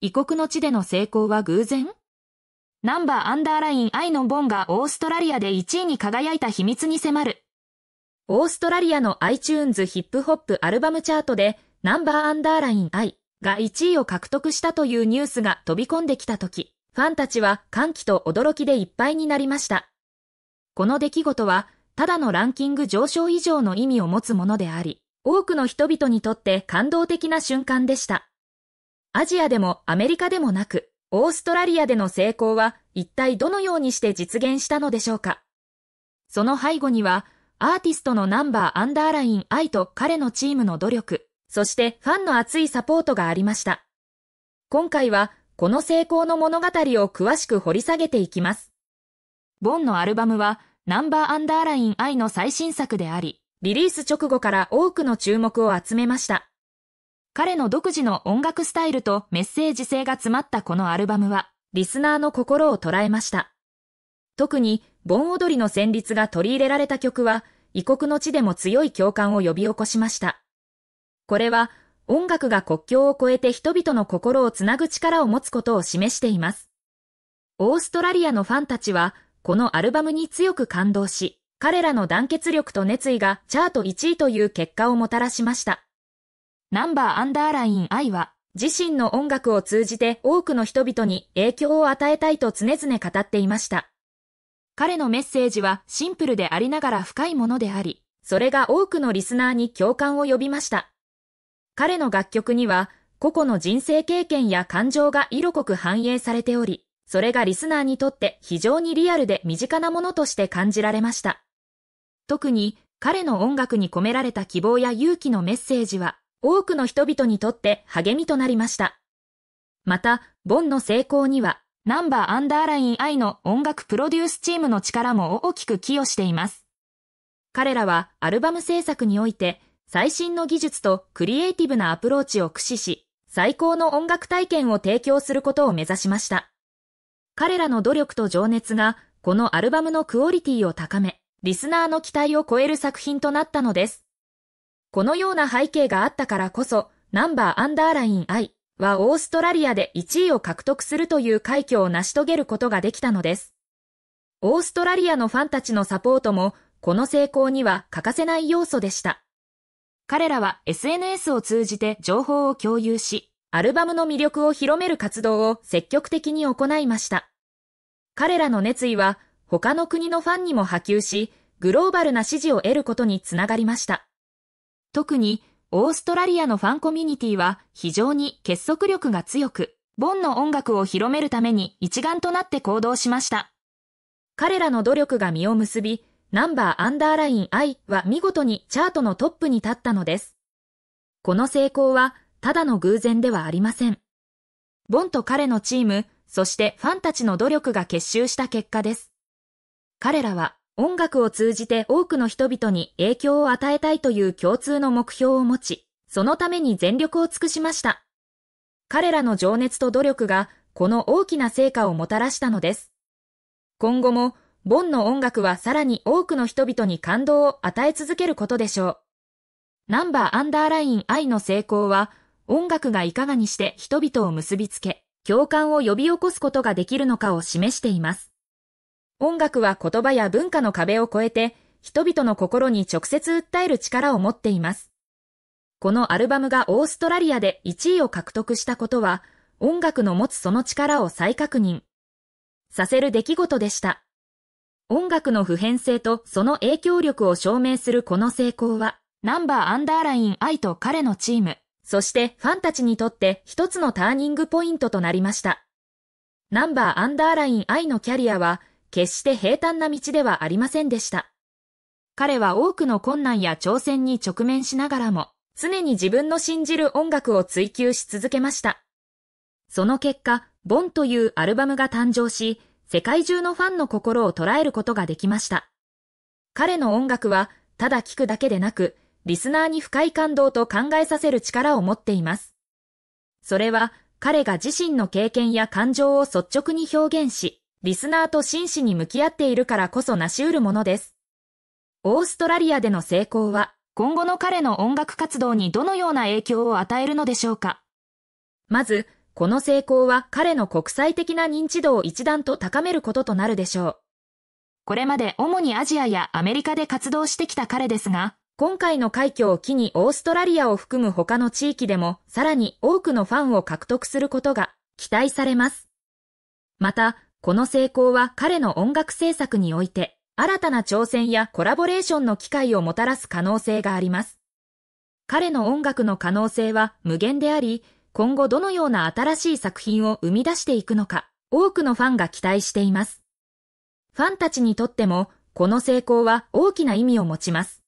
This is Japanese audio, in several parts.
異国の地での成功は偶然ナンバーアンダーライン愛のボンがオーストラリアで1位に輝いた秘密に迫る。オーストラリアの iTunes ヒップホップアルバムチャートでナンバーアンダーライン愛が1位を獲得したというニュースが飛び込んできた時、ファンたちは歓喜と驚きでいっぱいになりました。この出来事は、ただのランキング上昇以上の意味を持つものであり、多くの人々にとって感動的な瞬間でした。アジアでもアメリカでもなく、オーストラリアでの成功は一体どのようにして実現したのでしょうか。その背後には、アーティストのナンバーアンダーライン愛と彼のチームの努力、そしてファンの熱いサポートがありました。今回は、この成功の物語を詳しく掘り下げていきます。ボンのアルバムは、ナンバーアンダーライン愛の最新作であり、リリース直後から多くの注目を集めました。彼の独自の音楽スタイルとメッセージ性が詰まったこのアルバムは、リスナーの心を捉えました。特に、盆踊りの旋律が取り入れられた曲は、異国の地でも強い共感を呼び起こしました。これは、音楽が国境を越えて人々の心をつなぐ力を持つことを示しています。オーストラリアのファンたちは、このアルバムに強く感動し、彼らの団結力と熱意がチャート1位という結果をもたらしました。ナンバーアンダーライン愛は、自身の音楽を通じて多くの人々に影響を与えたいと常々語っていました。彼のメッセージはシンプルでありながら深いものであり、それが多くのリスナーに共感を呼びました。彼の楽曲には、個々の人生経験や感情が色濃く反映されており、それがリスナーにとって非常にリアルで身近なものとして感じられました。特に彼の音楽に込められた希望や勇気のメッセージは多くの人々にとって励みとなりました。また、ボンの成功には、ナンバーアンダーライン I の音楽プロデュースチームの力も大きく寄与しています。彼らはアルバム制作において、最新の技術とクリエイティブなアプローチを駆使し、最高の音楽体験を提供することを目指しました。彼らの努力と情熱が、このアルバムのクオリティを高め、リスナーの期待を超える作品となったのです。このような背景があったからこそ、ナンバーアンダーライン I はオーストラリアで1位を獲得するという快挙を成し遂げることができたのです。オーストラリアのファンたちのサポートも、この成功には欠かせない要素でした。彼らは SNS を通じて情報を共有し、アルバムの魅力を広める活動を積極的に行いました。彼らの熱意は他の国のファンにも波及し、グローバルな支持を得ることにつながりました。特にオーストラリアのファンコミュニティは非常に結束力が強く、ボンの音楽を広めるために一丸となって行動しました。彼らの努力が実を結び、ナンバーアンダーライン I は見事にチャートのトップに立ったのです。この成功はただの偶然ではありません。ボンと彼のチーム、そしてファンたちの努力が結集した結果です。彼らは音楽を通じて多くの人々に影響を与えたいという共通の目標を持ち、そのために全力を尽くしました。彼らの情熱と努力が、この大きな成果をもたらしたのです。今後も、ボンの音楽はさらに多くの人々に感動を与え続けることでしょう。ナンバーアンダーライン愛の成功は、音楽がいかがにして人々を結びつけ、共感を呼び起こすことができるのかを示しています。音楽は言葉や文化の壁を越えて、人々の心に直接訴える力を持っています。このアルバムがオーストラリアで1位を獲得したことは、音楽の持つその力を再確認させる出来事でした。音楽の普遍性とその影響力を証明するこの成功は、ナンバーアンダーライン愛と彼のチーム、そしてファンたちにとって一つのターニングポイントとなりました。ナンバーアンダーライン愛のキャリアは決して平坦な道ではありませんでした。彼は多くの困難や挑戦に直面しながらも、常に自分の信じる音楽を追求し続けました。その結果、ボンというアルバムが誕生し、世界中のファンの心を捉えることができました。彼の音楽は、ただ聴くだけでなく、リスナーに深い感動と考えさせる力を持っています。それは、彼が自身の経験や感情を率直に表現し、リスナーと真摯に向き合っているからこそ成し得るものです。オーストラリアでの成功は、今後の彼の音楽活動にどのような影響を与えるのでしょうか。まず、この成功は彼の国際的な認知度を一段と高めることとなるでしょう。これまで主にアジアやアメリカで活動してきた彼ですが、今回の快挙を機にオーストラリアを含む他の地域でもさらに多くのファンを獲得することが期待されます。また、この成功は彼の音楽制作において、新たな挑戦やコラボレーションの機会をもたらす可能性があります。彼の音楽の可能性は無限であり、今後どのような新しい作品を生み出していくのか、多くのファンが期待しています。ファンたちにとっても、この成功は大きな意味を持ちます。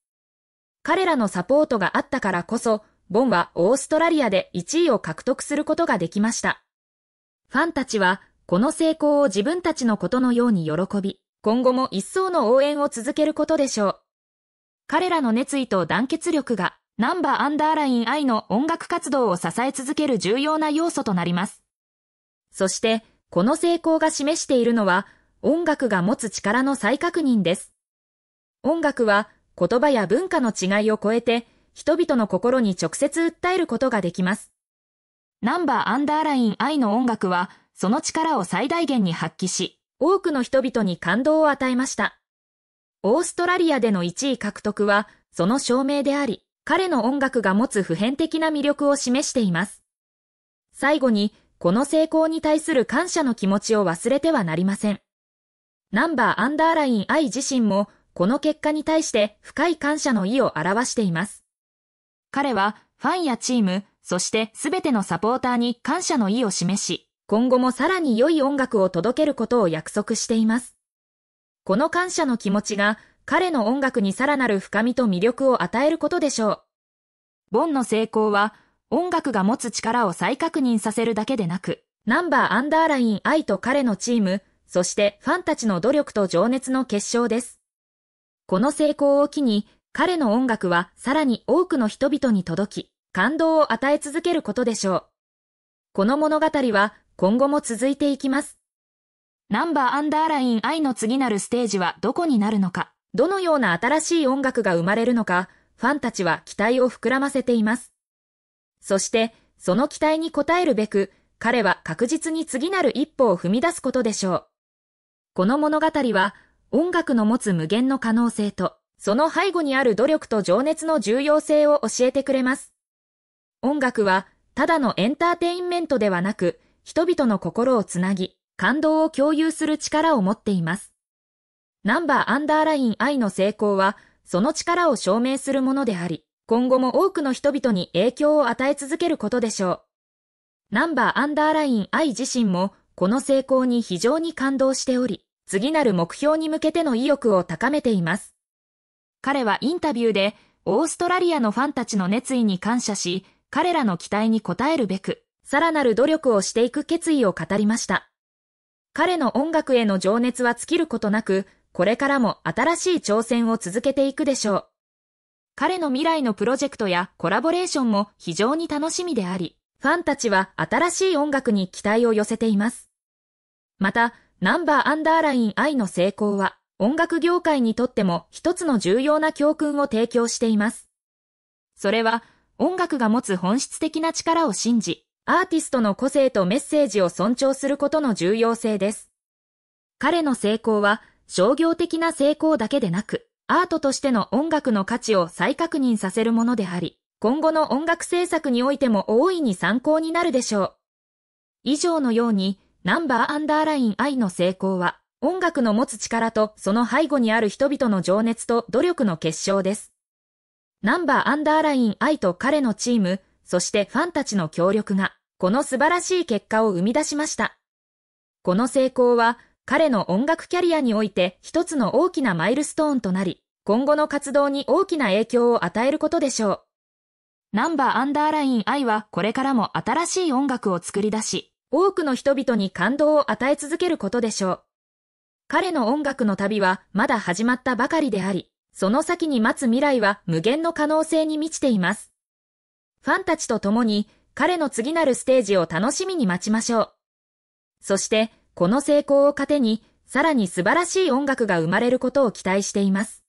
彼らのサポートがあったからこそ、ボンはオーストラリアで1位を獲得することができました。ファンたちはこの成功を自分たちのことのように喜び、今後も一層の応援を続けることでしょう。彼らの熱意と団結力が、ナンバーアンダーライン愛の音楽活動を支え続ける重要な要素となります。そして、この成功が示しているのは、音楽が持つ力の再確認です。音楽は、言葉や文化の違いを超えて、人々の心に直接訴えることができます。ナンバーアンダーライン愛の音楽は、その力を最大限に発揮し、多くの人々に感動を与えました。オーストラリアでの1位獲得は、その証明であり、彼の音楽が持つ普遍的な魅力を示しています。最後に、この成功に対する感謝の気持ちを忘れてはなりません。ナンバーアンダーライン I 自身も、この結果に対して深い感謝の意を表しています。彼は、ファンやチーム、そして全てのサポーターに感謝の意を示し、今後もさらに良い音楽を届けることを約束しています。この感謝の気持ちが彼の音楽にさらなる深みと魅力を与えることでしょう。ボンの成功は音楽が持つ力を再確認させるだけでなく、ナンバーアンダーライン愛と彼のチーム、そしてファンたちの努力と情熱の結晶です。この成功を機に彼の音楽はさらに多くの人々に届き、感動を与え続けることでしょう。この物語は今後も続いていきます。ナンバーアンダーライン I の次なるステージはどこになるのか、どのような新しい音楽が生まれるのか、ファンたちは期待を膨らませています。そして、その期待に応えるべく、彼は確実に次なる一歩を踏み出すことでしょう。この物語は、音楽の持つ無限の可能性と、その背後にある努力と情熱の重要性を教えてくれます。音楽は、ただのエンターテインメントではなく、人々の心をつなぎ、感動を共有する力を持っています。ナンバーアンダーライン I の成功は、その力を証明するものであり、今後も多くの人々に影響を与え続けることでしょう。ナンバーアンダーライン I 自身も、この成功に非常に感動しており、次なる目標に向けての意欲を高めています。彼はインタビューで、オーストラリアのファンたちの熱意に感謝し、彼らの期待に応えるべく、さらなる努力をしていく決意を語りました。彼の音楽への情熱は尽きることなく、これからも新しい挑戦を続けていくでしょう。彼の未来のプロジェクトやコラボレーションも非常に楽しみであり、ファンたちは新しい音楽に期待を寄せています。また、ナンバーアンダーライン I の成功は、音楽業界にとっても一つの重要な教訓を提供しています。それは、音楽が持つ本質的な力を信じ、アーティストの個性とメッセージを尊重することの重要性です。彼の成功は商業的な成功だけでなく、アートとしての音楽の価値を再確認させるものであり、今後の音楽制作においても大いに参考になるでしょう。以上のように、ナンバーアンダーライン I の成功は、音楽の持つ力とその背後にある人々の情熱と努力の結晶です。ナンバーアンダーライン I と彼のチーム、そしてファンたちの協力が、この素晴らしい結果を生み出しました。この成功は彼の音楽キャリアにおいて一つの大きなマイルストーンとなり、今後の活動に大きな影響を与えることでしょう。ナンバーアンダーライン愛はこれからも新しい音楽を作り出し、多くの人々に感動を与え続けることでしょう。彼の音楽の旅はまだ始まったばかりであり、その先に待つ未来は無限の可能性に満ちています。ファンたちと共に彼の次なるステージを楽しみに待ちましょう。そして、この成功を糧に、さらに素晴らしい音楽が生まれることを期待しています。